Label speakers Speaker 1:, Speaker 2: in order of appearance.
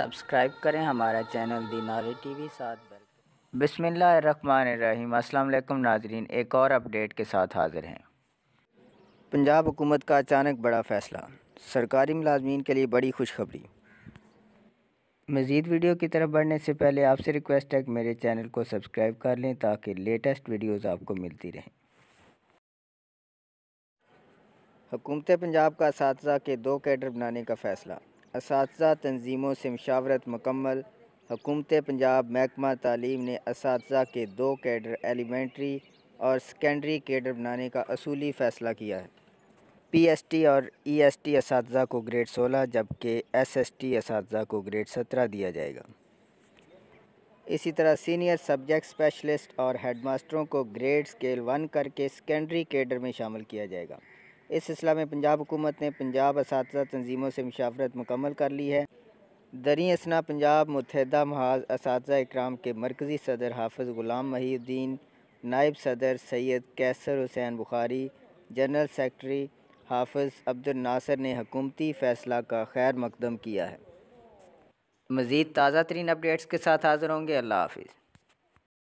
Speaker 1: subscribe करें हमारा channel D T V साथ बेल बिसमीम अल्लाम नाजरीन एक और अपडेट के साथ हाज़िर हैं
Speaker 2: पंजाब हुकूमत का अचानक बड़ा फ़ैसला सरकारी मुलाजमीन के लिए बड़ी खुशखबरी मज़ीद वीडियो की तरफ बढ़ने से पहले आपसे रिक्वेस्ट है कि मेरे चैनल को सब्सक्राइब कर लें ताकि लेटेस्ट वीडियोज़ आपको मिलती रहें हुकूमत पंजाब का इस के दो कैडर बनाने का फ़ैसला इस तनज़ीमों से मशावरत मकम्मल हकूमत पंजाब महकमा तालीम ने इस के दो कैडर एलिमेंट्री और सेकेंडरी कैडर बनाने का असूली फ़ैसला किया है पी एस टी और ई एस टी इस को ग्रेड सोलह जबकि एस एस टी इस को ग्रेड सत्रह दिया जाएगा इसी तरह सीनियर सब्जेक्ट स्पेशलिस्ट और हेड मास्टरों को ग्रेड स्केल वन करके सेकेंडरी कैडर में शामिल किया जाएगा इस सिलसिला में पंजाब हुकूमत ने पंजाब इस तनजीमों से मुशावरत मुकम्मल कर ली है दरी असना पंजाब मुतहदा महाज इस इक्राम के मरकज़ी सदर हाफज ग़ुलाम महीद्दीन नायब सदर सैयद कैसर हुसैन बुखारी जनरल सेक्रटरी हाफ़ अब्दुलनासर ने हकूमती फ़ैसला का खैर मकदम किया है मज़ीद ताज़ा तरीन अपडेट्स के साथ हाज़िर होंगे अल्लाह हाफिज़